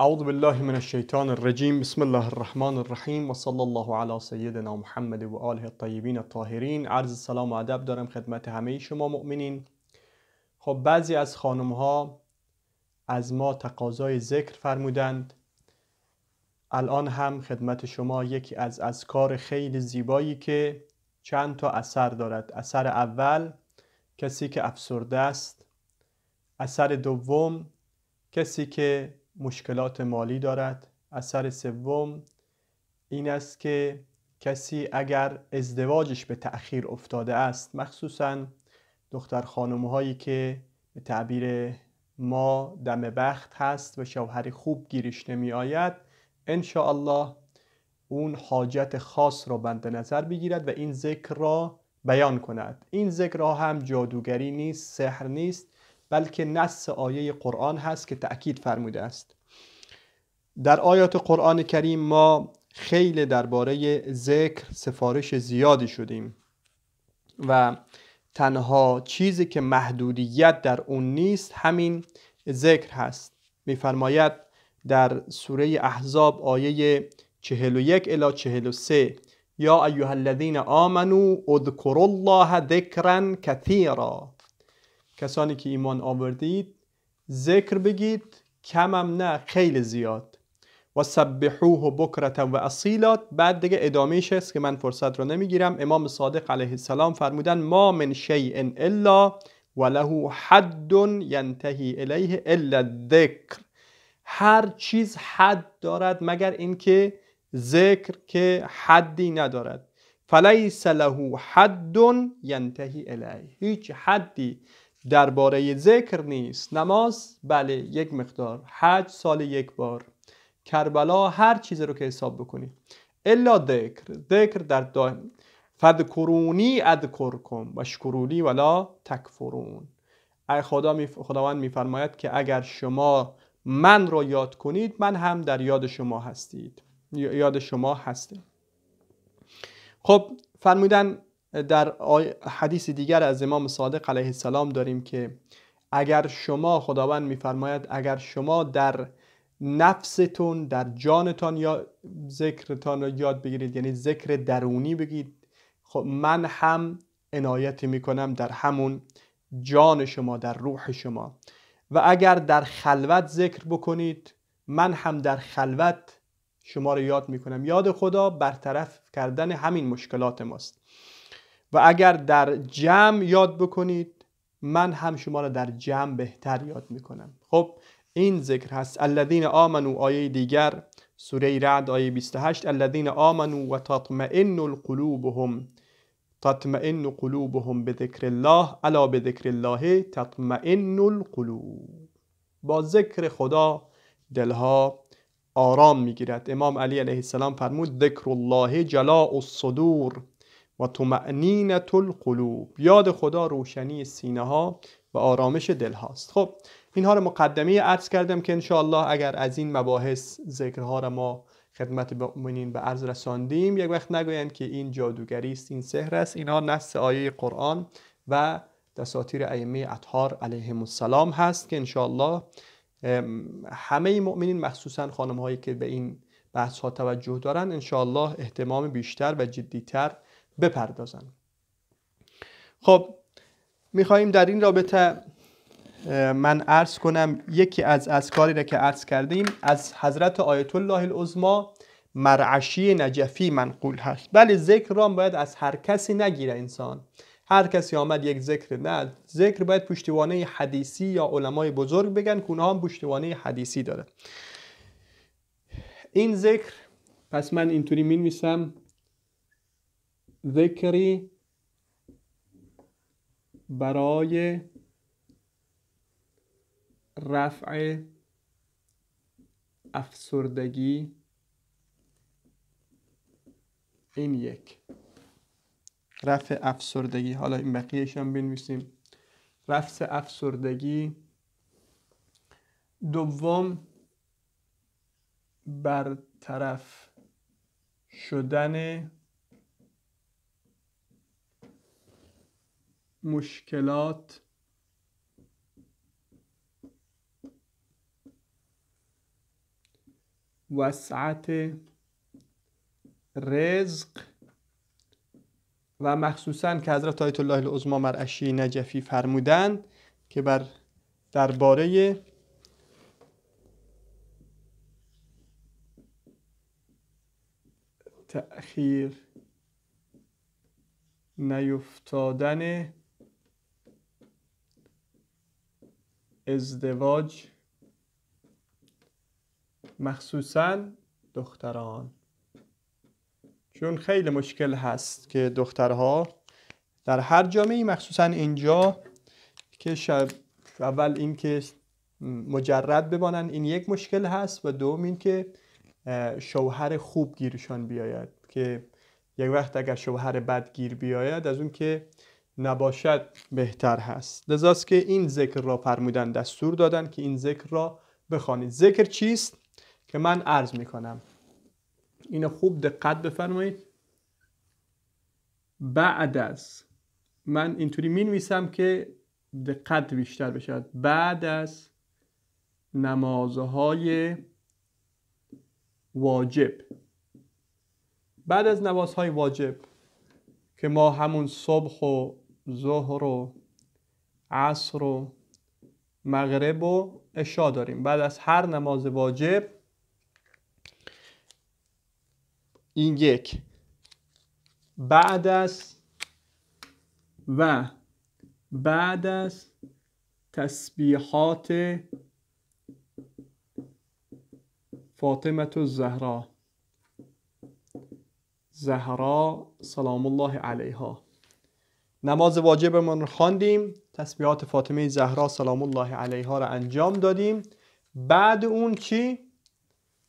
اعوذ بالله من الشیطان الرجیم بسم الله الرحمن الرحیم و صلی الله علی سیدنا محمد و آله الطیبین الطاهرین عرض سلام و ادب دارم خدمت همه شما مؤمنین خب بعضی از خانم ها از ما تقاضای ذکر فرمودند الان هم خدمت شما یکی از کار خیلی زیبایی که چند تا اثر دارد اثر اول کسی که افسرده است اثر دوم کسی که مشکلات مالی دارد اثر سوم این است که کسی اگر ازدواجش به تأخیر افتاده است مخصوصا دختر خانم هایی که به تعبیر ما دم بخت هست و شوهر خوب گیرش نمی آید الله اون حاجت خاص را بند نظر بگیرد و این ذکر را بیان کند این ذکر را هم جادوگری نیست سحر نیست بلکه نص آیه قرآن هست که تأکید فرموده است در آیات قرآن کریم ما خیلی درباره ذکر سفارش زیادی شدیم و تنها چیزی که محدودیت در اون نیست همین ذکر هست میفرماید در سوره احزاب آیه 41 الی 43 یا ایها الذین آمنوا اذکروا الله ذکرا کثیرا کسانی که ایمان آوردید ذکر بگید کمم نه خیلی زیاد و سبحوه و بکرت و اصیلات بعد دیگه ادامهش است که من فرصت رو نمیگیرم امام صادق علیه السلام فرمودن ما من شیء الا وله حد ینتهی الیه الا الذکر هر چیز حد دارد مگر اینکه ذکر که حدی ندارد فلیس له حد ینتهی الیه هیچ حدی درباره ذکر نیست نماز بله یک مقدار حج سال یک بار کربلا هر چیز رو که حساب بکنی الا ذکر ذکر در دائم فذکرونی اذکرکم و شکرولی ولا تکفرون ای خدا می خداوند میفرماید که اگر شما من را یاد کنید من هم در یاد شما هستید یاد شما هستم خب فرمودن در حدیث دیگر از امام صادق علیه السلام داریم که اگر شما خداوند میفرماید اگر شما در نفستون در جانتان یا ذکرتان رو یاد بگیرید یعنی ذکر درونی بگید خب من هم عنایت میکنم در همون جان شما در روح شما و اگر در خلوت ذکر بکنید من هم در خلوت شما رو یاد میکنم یاد خدا برطرف کردن همین مشکلات ماست و اگر در جمع یاد بکنید من هم شما را در جمع بهتر یاد میکنم خب این ذکر هست الذین آمنو آیه دیگر سوره رعد آیه 28 الذین آمنو و تطمئن القلوبهم تطمئن قلوبهم به ذکر الله الا به ذکر الله تطمئن القلوب با ذکر خدا دلها آرام میگیرد امام علی علیه السلام فرمود ذکر الله جلاء الصدور و تمعنینت القلوب یاد خدا روشنی سینه ها و آرامش دل هاست خب اینها رو مقدمه عرض کردم که انشاءالله اگر از این مباحث ذکرها را ما خدمت مؤمنین به عرض رساندیم یک وقت نگویند که این جادوگری است این سحر است اینها نص آیه قرآن و دساتیر ائمه اطهار علیهم السلام هست که انشاءالله همه مؤمنین مخصوصا خانم هایی که به این بحث ها توجه دارن انشاءالله احتمام بیشتر و جدیتر بپردازن خب میخواییم در این رابطه من عرض کنم یکی از کاری را که عرض کردیم از حضرت آیت الله العظما مرعشی نجفی منقول هست بله ذکر را باید از هر کسی نگیره انسان هر کسی آمد یک ذکر نه ذکر باید پشتیوانه حدیثی یا علمای بزرگ بگن که اونها هم پشتیوانه حدیثی داره این ذکر پس من اینطوری می نویسم ذکری برای رفع افسردگی این یک رفع افسردگی حالا این بقیهش هم بنویسیم رفع افسردگی دوم برطرف شدن مشکلات وسعت رزق و مخصوصا که حضرت آیت الله العظما مرعشی نجفی فرمودند که بر درباره تأخیر نیفتادن ازدواج مخصوصا دختران چون خیلی مشکل هست که دخترها در هر جامعه مخصوصا اینجا که اول اینکه مجرد بمانند این یک مشکل هست و دوم اینکه شوهر خوب گیرشان بیاید که یک وقت اگر شوهر بد گیر بیاید از اون که نباشد بهتر هست لذاست که این ذکر را فرمودن دستور دادن که این ذکر را بخوانید ذکر چیست که من عرض کنم؟ اینو خوب دقت بفرمایید بعد از من اینطوری می نویسم که دقت بیشتر بشه. بعد از نمازهای واجب بعد از نمازهای واجب که ما همون صبح و ظهر و عصر و مغرب و اشا داریم بعد از هر نماز واجب این یک بعد از و بعد از تسبیحات فاطمت الزهرا زهرا سلام الله علیها نماز واجبمون رو خواندیم تسبیحات فاطمه زهرا سلام الله علیها را انجام دادیم بعد اون چی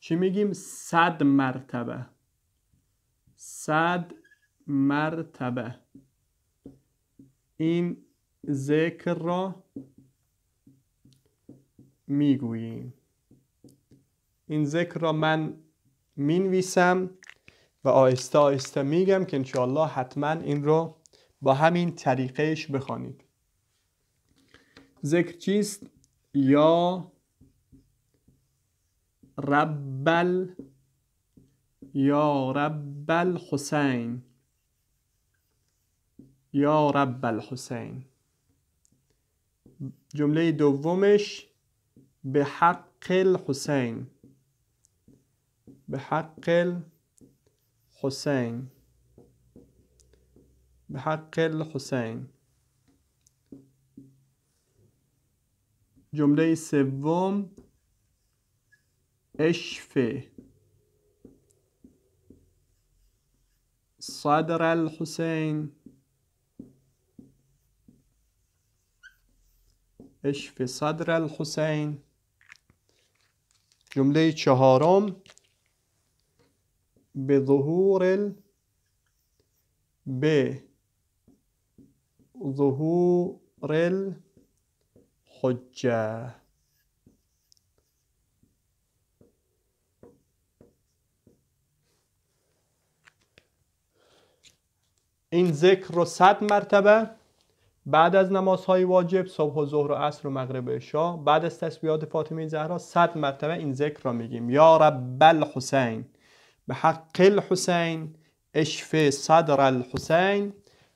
چی میگیم صد مرتبه صد مرتبه این ذکر را میگوییم این ذکر را من مینویسم و آهسته آهسته میگم که انشاءالله حتما این رو با همین طریقهش بخوانید ذکر چیست یا ربل یا رب یا رب الحسین جمله دومش به حق الحسین به حق الحسین بحق الحسين جمله سوم اشفه صدر الحسين اشف صدر الحسين جمله چهارم به ظهور ال... به ظهور خجه این ذکر رو صد مرتبه بعد از نمازهای واجب صبح و ظهر و عصر و مغرب عشا بعد از تسبیحات فاطمه زهرا صد مرتبه این ذکر را میگیم یا رب الحسین به حق الحسین اشف صدر الحسین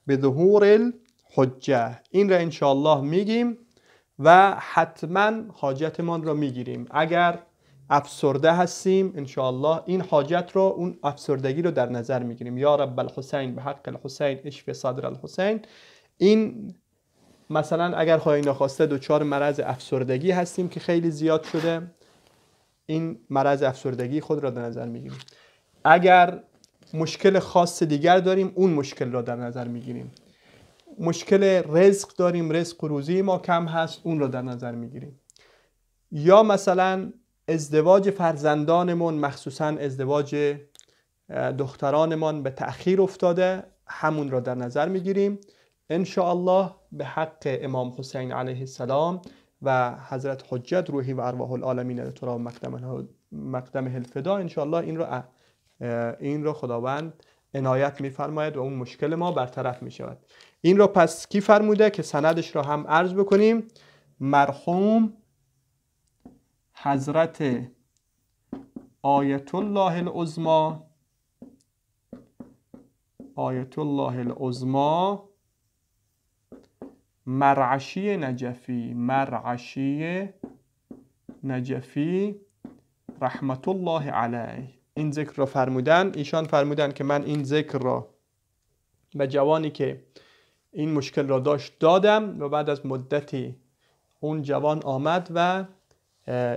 به ظهور حجه این را انشاءالله میگیم و حتما حاجتمان را میگیریم اگر افسرده هستیم انشاءالله این حاجت رو اون افسردگی رو در نظر میگیریم یا رب الحسین به حق الحسین اشف صدر الحسین این مثلا اگر خواهی نخواسته دچار مرض افسردگی هستیم که خیلی زیاد شده این مرض افسردگی خود را در نظر میگیریم اگر مشکل خاص دیگر داریم اون مشکل را در نظر میگیریم مشکل رزق داریم رزق و روزی ما کم هست اون رو در نظر میگیریم یا مثلا ازدواج فرزندانمون مخصوصا ازدواج دخترانمان به تأخیر افتاده همون را در نظر میگیریم ان الله به حق امام حسین علیه السلام و حضرت حجت روحی و ارواح العالمین تراب مقدم الفدا ان الله این را این را خداوند عنایت میفرماید و اون مشکل ما برطرف می شود این را پس کی فرموده که سندش را هم عرض بکنیم مرحوم حضرت آیت الله العظما آیت الله العظما مرعشی نجفی مرعشی نجفی رحمت الله علیه این ذکر را فرمودن ایشان فرمودن که من این ذکر را به جوانی که این مشکل را داشت دادم و بعد از مدتی اون جوان آمد و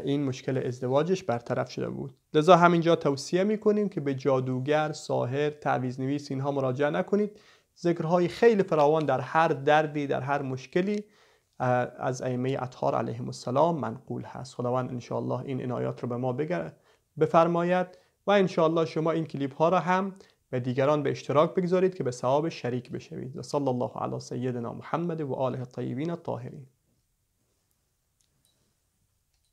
این مشکل ازدواجش برطرف شده بود لذا همینجا توصیه میکنیم که به جادوگر، ساهر، تعویز نویس اینها مراجعه نکنید ذکرهای خیلی فراوان در هر دردی در هر مشکلی از ایمه اطهار علیه السلام منقول هست خداوند انشاءالله این انایات رو به ما بفرماید و انشاءالله شما این کلیپ ها را هم و دیگران به اشتراک بگذارید که به ثواب شریک بشوید و صلی الله علی سیدنا محمد و آله الطیبین الطاهرین